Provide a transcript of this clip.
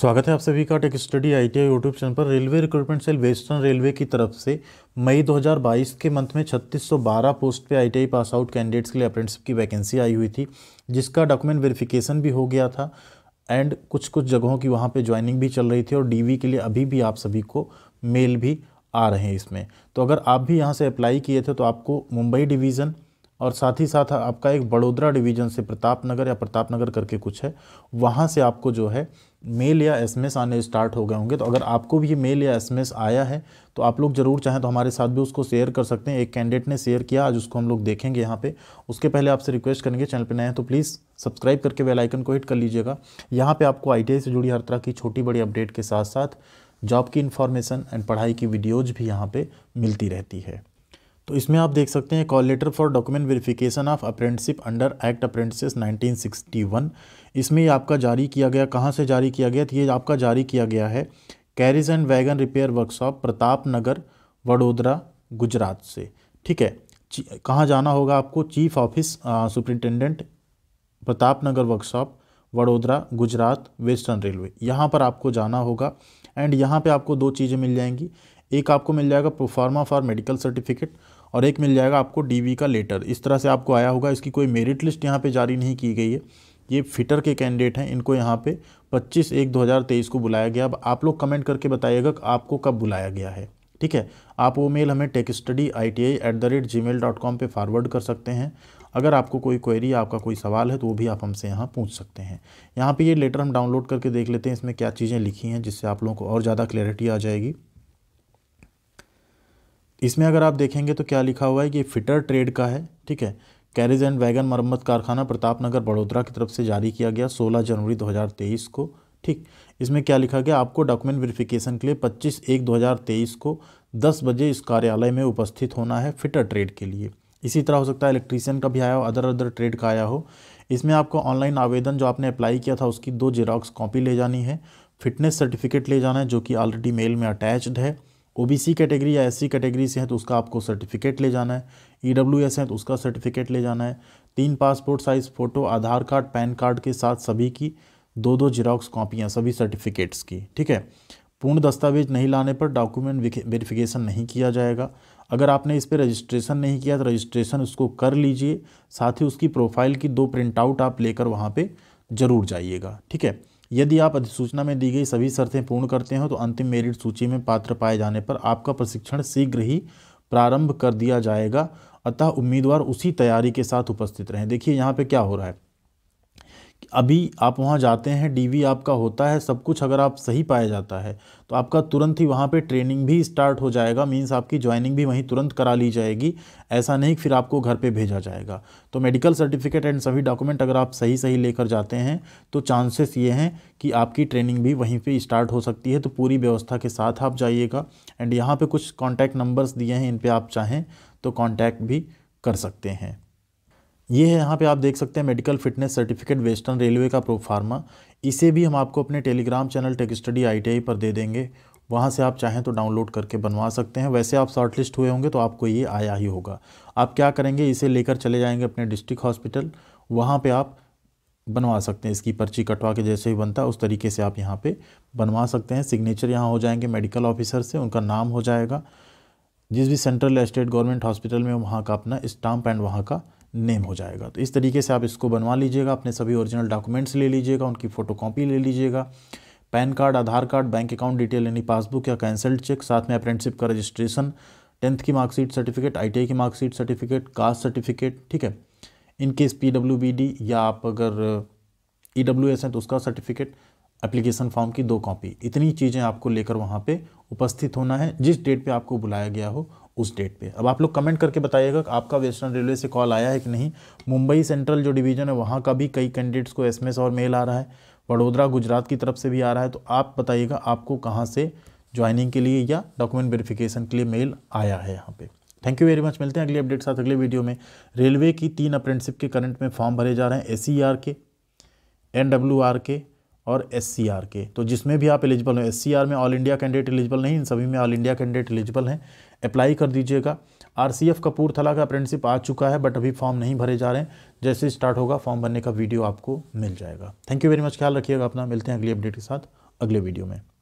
स्वागत है आप सभी का tech study ITI YouTube channel पर railway recruitment cell western railway की तरफ से मई 2022 के मंथ में 3612 पोस्ट पे आईटीआई पास आउट कैंडिडेट्स के लिए अप्रेंटिसिप की वैकेंसी आई हुई थी जिसका डॉक्यूमेंट वेरिफिकेशन भी हो गया था एंड कुछ कुछ जगहों की वहाँ पर ज्वाइनिंग भी चल रही थी और डी के लिए अभी भी आप सभी को मेल भी आ रहे हैं इसमें तो अगर आप भी यहाँ से अप्लाई किए थे तो आपको मुंबई डिवीज़न और साथ ही साथ आपका एक बड़ोदरा डिवीजन से प्रताप नगर या प्रताप नगर करके कुछ है वहाँ से आपको जो है मेल या एसएमएस आने स्टार्ट हो गए होंगे तो अगर आपको भी ये मेल या एसएमएस आया है तो आप लोग ज़रूर चाहें तो हमारे साथ भी उसको शेयर कर सकते हैं एक कैंडिडेट ने शेयर किया आज उसको हम लोग देखेंगे यहाँ पे उसके पहले आपसे रिक्वेस्ट करेंगे चैनल पर नए हैं तो प्लीज़ सब्सक्राइब करके वेलाइकन को हिट कर लीजिएगा यहाँ पर आपको आई से जुड़ी हर तरह की छोटी बड़ी अपडेट के साथ साथ जॉब की इन्फॉर्मेशन एंड पढ़ाई की वीडियोज़ भी यहाँ पर मिलती रहती है तो इसमें आप देख सकते हैं call letter for document verification of apprenticeship under act apprentice 1961 इसमें ये आपका जारी किया गया कहाँ से जारी किया गया तो ये आपका जारी किया गया है carriage and wagon repair workshop Pratap Nagar Vadodara Gujarat से ठीक है कहाँ जाना होगा आपको chief office superintendent Pratap Nagar workshop Vadodara Gujarat western railway यहाँ पर आपको जाना होगा एंड यहाँ पे आपको दो चीज़ें मिल जाएंगी एक आपको मिल जाएगा प्रोफार्मा फॉर मेडिकल सर्टिफिकेट और एक मिल जाएगा आपको डी का लेटर इस तरह से आपको आया होगा इसकी कोई मेरिट लिस्ट यहाँ पर जारी नहीं की गई है ये फिटर के कैंडिडेट हैं इनको यहाँ पे 25 एक 2023 को बुलाया गया अब आप लोग कमेंट करके बताइएगा कि आपको कब बुलाया गया है ठीक है आप वो मेल हमें tech study I T I at the rate gmail dot com पर फारवर्ड कर सकते हैं अगर आपको कोई क्वेरी आपका कोई सवाल है तो वो भी आप हमसे यहाँ पूछ सकते हैं यहाँ पे ये लेटर हम डाउनलोड करके देख लेते हैं इसमें क्या चीज़ें लिखी हैं जिससे आप लोगों को और ज़्यादा क्लैरिटी आ जाएगी इसमें अगर आप देखेंगे तो क्या लिखा हुआ है कि फिटर ट्रेड का है ठीक है कैरेज एंड वैगन मरम्मत कारखाना प्रताप नगर बड़ोदरा की तरफ से जारी किया गया 16 जनवरी 2023 को ठीक इसमें क्या लिखा गया आपको डॉक्यूमेंट वेरिफिकेशन के लिए 25 एक 2023 को 10 बजे इस कार्यालय में उपस्थित होना है फिटर ट्रेड के लिए इसी तरह हो सकता है इलेक्ट्रीशियन का भी आया हो अदर अदर ट्रेड का आया हो इसमें आपको ऑनलाइन आवेदन जो आपने अप्लाई किया था उसकी दो जेरोक्स कॉपी ले जानी है फिटनेस सर्टिफिकेट ले जाना है जो कि ऑलरेडी मेल में अटैच्ड है ओबीसी कैटेगरी या एससी कैटेगरी से है तो उसका आपको सर्टिफिकेट ले जाना है ईडब्ल्यूएस e है तो उसका सर्टिफिकेट ले जाना है तीन passport size photo Aadhaar card PAN card के साथ सभी की दो दो जिराक्स कॉपियाँ सभी सर्टिफिकेट्स की ठीक है पूर्ण दस्तावेज नहीं लाने पर डॉक्यूमेंट वेरिफिकेशन नहीं किया जाएगा अगर आपने इस पर रजिस्ट्रेशन नहीं किया तो रजिस्ट्रेशन उसको कर लीजिए साथ ही उसकी प्रोफाइल की दो प्रिंटआउट आप लेकर वहाँ पर ज़रूर जाइएगा ठीक है यदि आप अधिसूचना में दी गई सभी शर्तें पूर्ण करते हो तो अंतिम मेरिट सूची में पात्र पाए जाने पर आपका प्रशिक्षण शीघ्र ही प्रारंभ कर दिया जाएगा अतः उम्मीदवार उसी तैयारी के साथ उपस्थित रहें देखिए यहाँ पे क्या हो रहा है अभी आप वहाँ जाते हैं डीवी आपका होता है सब कुछ अगर आप सही पाया जाता है तो आपका तुरंत ही वहाँ पे ट्रेनिंग भी स्टार्ट हो जाएगा मींस आपकी ज्वाइनिंग भी वहीं तुरंत करा ली जाएगी ऐसा नहीं फिर आपको घर पे भेजा जाएगा तो मेडिकल सर्टिफिकेट एंड सभी डॉक्यूमेंट अगर आप सही सही लेकर जाते हैं तो चांसेस ये हैं कि आपकी ट्रेनिंग भी वहीं पर स्टार्ट हो सकती है तो पूरी व्यवस्था के साथ आप जाइएगा एंड यहाँ पर कुछ कॉन्टैक्ट नंबर्स दिए हैं इन पर आप चाहें तो कॉन्टैक्ट भी कर सकते हैं ये है यहाँ पे आप देख सकते हैं medical fitness certificate western railway का प्रोफार्मा इसे भी हम आपको अपने Telegram channel tech study I पर दे देंगे वहाँ से आप चाहें तो डाउनलोड करके बनवा सकते हैं वैसे आप शॉर्टलिस्ट हुए होंगे तो आपको ये आया ही होगा आप क्या करेंगे इसे लेकर चले जाएंगे अपने डिस्ट्रिक्ट हॉस्पिटल वहाँ पर आप बनवा सकते हैं इसकी पर्ची कटवा के जैसे ही बनता है उस तरीके से आप यहाँ पर बनवा सकते हैं सिग्नेचर यहाँ हो जाएंगे मेडिकल ऑफिसर से उनका नाम हो जाएगा जिस भी सेंट्रल स्टेट गवर्नमेंट हॉस्पिटल में वहाँ का अपना स्टाम्प एंड वहाँ का नेम हो जाएगा तो इस तरीके से आप इसको बनवा लीजिएगा अपने सभी ओरिजिनल डॉक्यूमेंट्स ले लीजिएगा उनकी फ़ोटोकॉपी ले लीजिएगा PAN card Aadhaar card bank account detail यानी पासबुक या कैंसल्ड चेक साथ में अप्रेंटशिप का रजिस्ट्रेशन टेंथ की मार्कशीट सर्टिफिकेट आई की मार्कशीट सर्टिफिकेट कास्ट सर्टिफिकेट ठीक है in case P W B D या आप अगर ई डब्ल्यू एस हैं तो उसका सर्टिफिकेट एप्लीकेशन फॉर्म की दो कॉपी इतनी चीज़ें आपको लेकर वहाँ पे उपस्थित होना है जिस डेट पे आपको बुलाया गया हो उस डेट पे अब आप लोग कमेंट करके बताइएगा कि आपका वेस्टर्न रेलवे से कॉल आया है कि नहीं मुंबई सेंट्रल जो डिवीज़न है वहाँ का भी कई कैंडिडेट्स को एसएमएस और मेल आ रहा है वडोदरा गुजरात की तरफ से भी आ रहा है तो आप बताइएगा आपको कहाँ से ज्वाइनिंग के लिए या डॉक्यूमेंट वेरिफिकेशन के लिए मेल आया है यहाँ पर थैंक यू वेरी मच मिलते हैं अगले अपडेट साथ अगले वीडियो में रेलवे की तीन अप्रेंटिसिप के करंट में फॉर्म भरे जा रहे हैं एस के एन के और एस के तो जिसमें भी आप एलिजिबल हैं एस में ऑल इंडिया कैंडिडेट एलिजिबल नहीं इन सभी में ऑल इंडिया कैंडिडेट एलिजिबल हैं अप्लाई कर दीजिएगा आर सी एफ कपूरथला का अप्रेंटिसिप आ चुका है बट अभी फॉर्म नहीं भरे जा रहे हैं जैसे स्टार्ट होगा फॉर्म भरने का वीडियो आपको मिल जाएगा थैंक यू वेरी मच ख्याल रखिएगा अपना मिलते हैं अगली अपडेट के साथ अगले वीडियो में